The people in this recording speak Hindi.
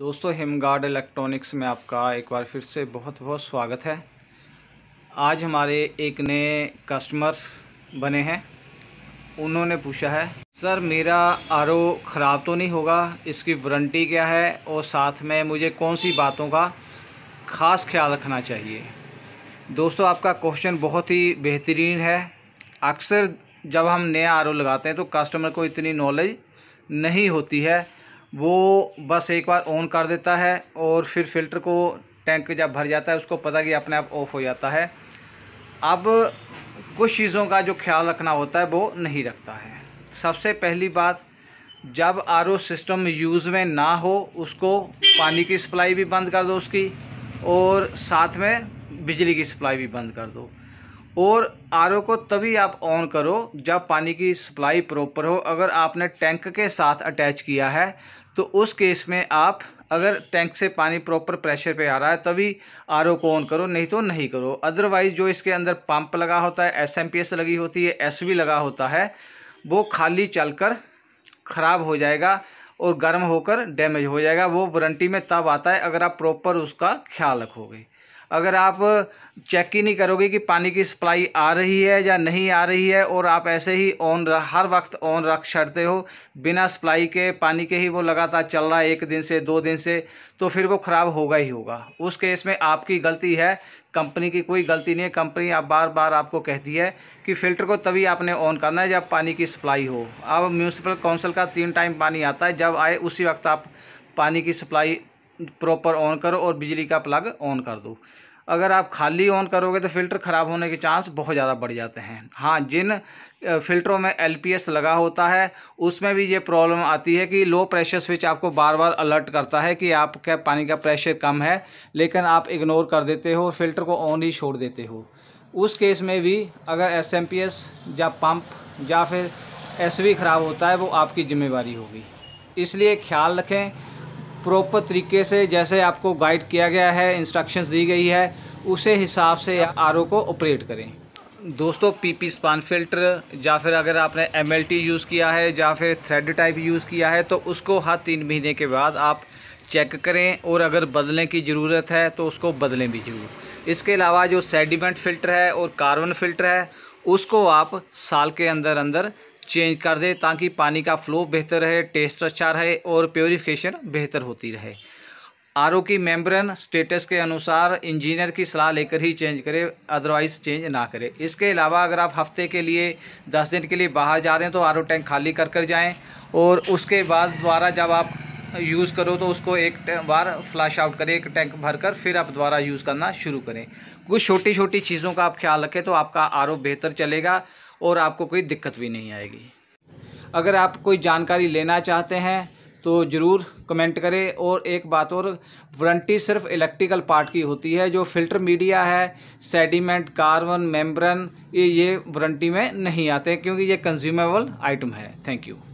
दोस्तों हिमगार्ड इलेक्ट्रॉनिक्स में आपका एक बार फिर से बहुत बहुत स्वागत है आज हमारे एक नए कस्टमर्स बने हैं उन्होंने पूछा है सर मेरा आर ख़राब तो नहीं होगा इसकी वारंटी क्या है और साथ में मुझे कौन सी बातों का ख़ास ख्याल रखना चाहिए दोस्तों आपका क्वेश्चन बहुत ही बेहतरीन है अक्सर जब हम नया आर लगाते हैं तो कस्टमर को इतनी नॉलेज नहीं होती है वो बस एक बार ऑन कर देता है और फिर फिल्टर को टैंक जब भर जाता है उसको पता कि अपने आप ऑफ हो जाता है अब कुछ चीज़ों का जो ख्याल रखना होता है वो नहीं रखता है सबसे पहली बात जब आर सिस्टम यूज़ में ना हो उसको पानी की सप्लाई भी बंद कर दो उसकी और साथ में बिजली की सप्लाई भी बंद कर दो और आर को तभी आप ऑन करो जब पानी की सप्लाई प्रॉपर हो अगर आपने टैंक के साथ अटैच किया है तो उस केस में आप अगर टैंक से पानी प्रॉपर प्रेशर पे आ रहा है तभी आर को ऑन करो नहीं तो नहीं करो अदरवाइज़ जो इसके अंदर पंप लगा होता है एस लगी होती है एस लगा होता है वो खाली चल कर ख़राब हो जाएगा और गर्म होकर डैमेज हो जाएगा वो वारंटी में तब आता है अगर आप प्रॉपर उसका ख्याल रखोगे अगर आप चेक ही नहीं करोगे कि पानी की सप्लाई आ रही है या नहीं आ रही है और आप ऐसे ही ऑन हर वक्त ऑन रख छड़ते हो बिना सप्लाई के पानी के ही वो लगातार चल रहा है एक दिन से दो दिन से तो फिर वो ख़राब होगा ही होगा उस केस में आपकी गलती है कंपनी की कोई गलती नहीं है कंपनी आप बार बार आपको कहती है कि फ़िल्टर को तभी आपने ऑन करना है जब पानी की सप्लाई हो अब म्यूनसिपल काउंसिल का तीन टाइम पानी आता है जब आए उसी वक्त आप पानी की सप्लाई प्रॉपर ऑन करो और बिजली का प्लग ऑन कर दो अगर आप खाली ऑन करोगे तो फ़िल्टर ख़राब होने के चांस बहुत ज़्यादा बढ़ जाते हैं हाँ जिन फ़िल्टरों में एल लगा होता है उसमें भी ये प्रॉब्लम आती है कि लो प्रेशर स्विच आपको बार बार अलर्ट करता है कि आपके पानी का प्रेशर कम है लेकिन आप इग्नोर कर देते हो फ़िल्टर को ऑन ही छोड़ देते हो उस केस में भी अगर एस एम पी एस या पम्प या फिर एस वी ख़राब होता है वो आपकी ज़िम्मेवारी होगी इसलिए ख्याल रखें प्रॉपर तरीके से जैसे आपको गाइड किया गया है इंस्ट्रक्शंस दी गई है उसे हिसाब से आर को ऑपरेट करें दोस्तों पी पी स्पान फिल्टर या फिर अगर आपने एम यूज़ किया है या फिर थ्रेड टाइप यूज़ किया है तो उसको हर तीन महीने के बाद आप चेक करें और अगर बदलने की ज़रूरत है तो उसको बदलें भी ज़रूर इसके अलावा जो सेडिमेंट फ़िल्टर है और कार्बन फ़िल्टर है उसको आप साल के अंदर अंदर चेंज कर दें ताकि पानी का फ्लो बेहतर रहे टेस्ट अच्छा रहे और प्योरीफिकेशन बेहतर होती रहे आर की मेम्ब्रेन स्टेटस के अनुसार इंजीनियर की सलाह लेकर ही चेंज करें अदरवाइज़ चेंज ना करें इसके अलावा अगर आप हफ्ते के लिए दस दिन के लिए बाहर जा रहे हैं तो आर टैंक खाली कर कर जाएँ और उसके बाद दोबारा जब आप यूज़ करो तो उसको एक बार फ्लैश आउट करें एक टैंक भरकर फिर आप दोबारा यूज़ करना शुरू करें कुछ छोटी छोटी चीज़ों का आप ख्याल रखें तो आपका आर बेहतर चलेगा और आपको कोई दिक्कत भी नहीं आएगी अगर आप कोई जानकारी लेना चाहते हैं तो ज़रूर कमेंट करें और एक बात और वारंटी सिर्फ इलेक्ट्रिकल पार्ट की होती है जो फिल्टर मीडिया है सेडिमेंट कार्बन मेम्ब्रन ये ये वारंटी में नहीं आते क्योंकि ये कंज्यूमेबल आइटम है थैंक यू